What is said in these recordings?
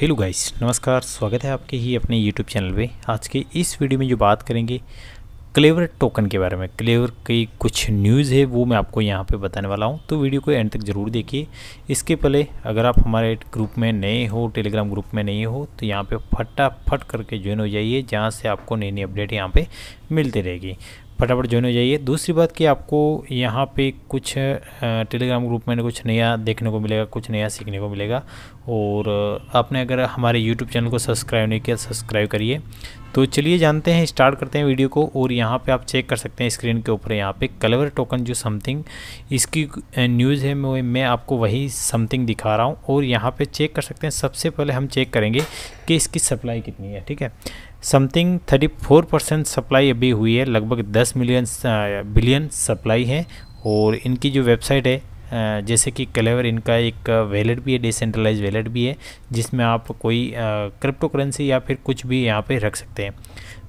hello guys नमस्कार स्वागत है आपके ही अपने यूट्यूब चैनल पे आज के इस वीडियो में जो बात करेंगे क्लेवर टोकन के बारे में क्लेवर की कुछ न्यूज़ है वो मैं आपको यहाँ पे बताने वाला हूँ तो वीडियो को एंड तक ज़रूर देखिए इसके पहले अगर आप हमारे ग्रुप में नए हो टेलीग्राम ग्रुप में नए हो तो यहाँ पे फटाफट करके ज्वाइन हो जाइए जहाँ से आपको नई नई अपडेट यहाँ पे मिलती रहेगी फटाफट ज्वाइन हो जाइए दूसरी बात कि आपको यहाँ पे कुछ टेलीग्राम ग्रुप में कुछ नया देखने को मिलेगा कुछ नया सीखने को मिलेगा और आपने अगर हमारे यूट्यूब चैनल को सब्सक्राइब नहीं किया सब्सक्राइब करिए तो चलिए जानते हैं स्टार्ट करते हैं वीडियो को और यहाँ पे आप चेक कर सकते हैं स्क्रीन के ऊपर यहाँ पे कलवर टोकन जो समथिंग इसकी न्यूज़ है मैं मैं आपको वही समथिंग दिखा रहा हूँ और यहाँ पे चेक कर सकते हैं सबसे पहले हम चेक करेंगे कि इसकी सप्लाई कितनी है ठीक है समथिंग फोर परसेंट सप्लाई अभी हुई है लगभग दस मिलियन बिलियन सप्लाई है और इनकी जो वेबसाइट है जैसे कि क्लेवर इनका एक वैलेट भी है डिसेंट्रलाइज वैलेट भी है जिसमें आप कोई क्रिप्टो करेंसी या फिर कुछ भी यहाँ पे रख सकते हैं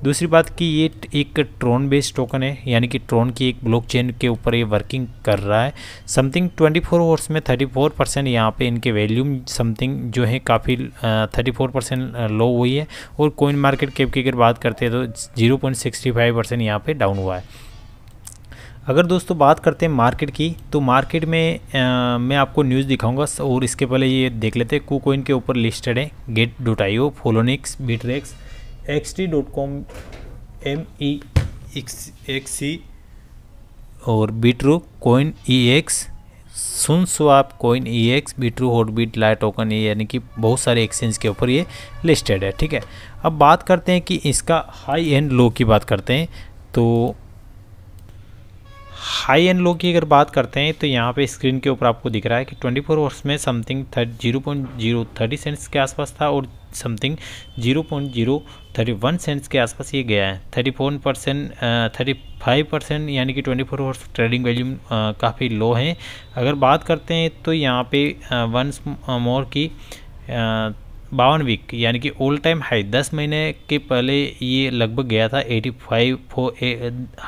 दूसरी बात कि ये एक ट्रोन बेस्ड टोकन है यानी कि ट्रोन की एक ब्लॉकचेन के ऊपर ये वर्किंग कर रहा है समथिंग 24 फोर आवर्स में 34 परसेंट यहाँ पर इनके वैल्यूम समथिंग जो है काफ़ी 34 परसेंट लो हुई है और कोइन मार्केट कैप की अगर बात करते हैं तो 0.65 परसेंट यहाँ पर डाउन हुआ है अगर दोस्तों बात करते हैं मार्केट की तो मार्केट में आ, मैं आपको न्यूज़ दिखाऊंगा और इसके पहले ये देख लेते हैं कू कोइन के ऊपर लिस्टेड है gate dot I O Poloniex Bittrex X T dot com M E X C और Bitrue coin E X Sun swap coin E X Bitrue bit light token ये यानी कि बहुत सारे एक्सचेंज के ऊपर ये लिस्टेड है ठीक है अब बात करते हैं कि इसका हाई एंड लो की बात करते हैं तो हाई एंड लो की अगर बात करते हैं तो यहाँ पे स्क्रीन के ऊपर आपको दिख रहा है कि 24 फोर आवर्स में something thirty zero point zero thirty cents के आसपास था और something zero point zero thirty one cents के आसपास ये गया है thirty four percent thirty five percent यानी कि twenty four hours trading volume काफ़ी लो है अगर बात करते हैं तो यहाँ पे वंस मोर की बावन वीक यानी कि ऑल टाइम हाई दस महीने के पहले ये लगभग गया था eighty five four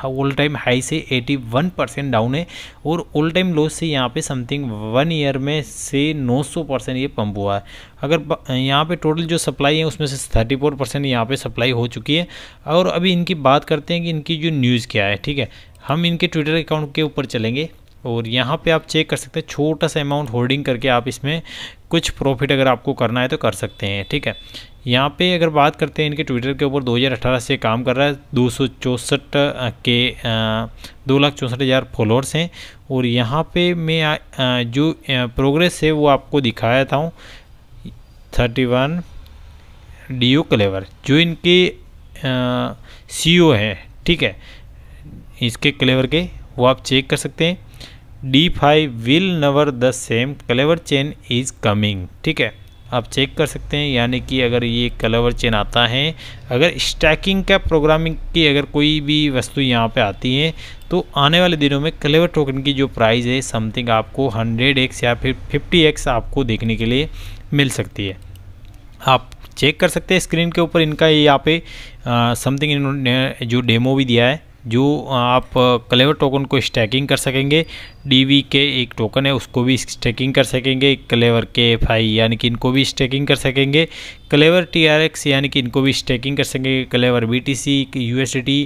all time high से एटी वन परसेंट डाउन है और ऑल टाइम लो से यहाँ पे समथिंग वन ईयर में से नौ सौ परसेंट ये पंप हुआ है अगर यहाँ पे टोटल जो सप्लाई है उसमें से थर्टी फोर परसेंट यहाँ पर सप्लाई हो चुकी है और अभी इनकी बात करते हैं कि इनकी जो न्यूज़ क्या है ठीक है हम इनके ट्विटर अकाउंट के ऊपर चलेंगे और यहाँ पे आप चेक कर सकते हैं छोटा सा अमाउंट होल्डिंग करके आप इसमें कुछ प्रॉफिट अगर आपको करना है तो कर सकते हैं ठीक है यहाँ पे अगर बात करते हैं इनके ट्विटर के ऊपर 2018 से काम कर रहा है दो के दो लाख चौंसठ हज़ार फॉलोअर्स हैं और यहाँ पे मैं जो प्रोग्रेस है वो आपको दिखाया था हूँ thirty one D O Klever जो इनके सी ओ e हैं ठीक है इसके क्लेवर के वो आप चेक कर सकते हैं d5 will never the same clever chain is coming ठीक है आप चेक कर सकते हैं यानी कि अगर ये कलेवर चेन आता है अगर स्टैकिंग का प्रोग्रामिंग की अगर कोई भी वस्तु यहाँ पे आती है तो आने वाले दिनों में कलेवर टोकन की जो प्राइस है समथिंग आपको 100x या फिर 50x आपको देखने के लिए मिल सकती है आप चेक कर सकते हैं स्क्रीन के ऊपर इनका यहाँ पे समथिंग इन्होंने जो डेमो भी दिया है जो आप क्लेवर टोकन को स्टैकिंग कर सकेंगे डी के एक टोकन है उसको भी स्टैकिंग कर सकेंगे क्लेवर के एफ आई यानी कि इनको भी स्टैकिंग कर सकेंगे क्लेवर टी आर एक्स यानी कि इनको भी स्टैकिंग कर सकेंगे clever B T C U S T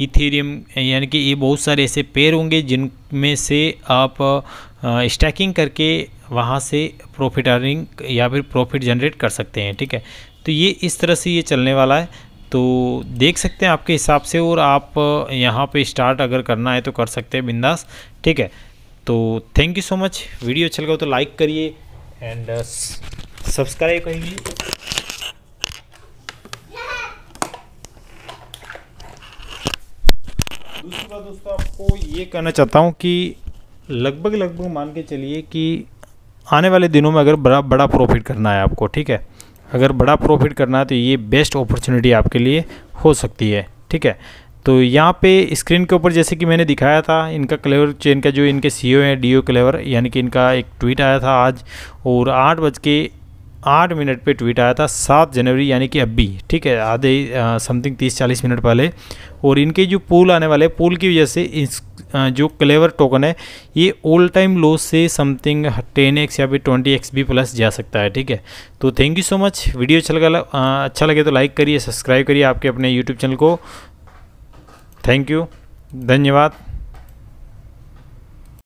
Ethereum यानी कि ये बहुत सारे ऐसे पेयर होंगे जिनमें से आप स्टैकिंग करके वहाँ से प्रॉफिट अर्निंग या फिर प्रॉफिट जनरेट कर सकते हैं ठीक है तो ये इस तरह से ये चलने वाला है तो देख सकते हैं आपके हिसाब से और आप यहाँ पे स्टार्ट अगर करना है तो कर सकते हैं बिंदास ठीक है तो thank you so much video अच्छा लगा तो लाइक करिए एंड सब्सक्राइब करिए दूसरी बात दोस्तों आपको ये कहना चाहता हूँ कि लगभग लगभग मान के चलिए कि आने वाले दिनों में अगर बड़ा बड़ा प्रॉफिट करना है आपको ठीक है अगर बड़ा प्रॉफिट करना है तो ये बेस्ट अपॉर्चुनिटी आपके लिए हो सकती है ठीक है तो यहाँ पे स्क्रीन के ऊपर जैसे कि मैंने दिखाया था इनका क्लेवर चेन का जो इनके सी ओ है डी ओ क्लेवर यानी कि इनका एक ट्वीट आया था आज और आठ बज के आठ मिनट पे ट्वीट आया था सात जनवरी यानी कि अभी ठीक है आधे समथिंग तीस चालीस मिनट पहले और इनके जो पूल आने वाले पूल की वजह से इस आ, जो क्लेवर टोकन है ये ऑल टाइम लो से समथिंग टेन एक्स या फिर ट्वेंटी एक्स भी प्लस जा सकता है ठीक है तो thank you so much video अच्छा लगा अच्छा लगे तो लाइक करिए सब्सक्राइब करिए आपके अपने यूट्यूब चैनल को थैंक यू धन्यवाद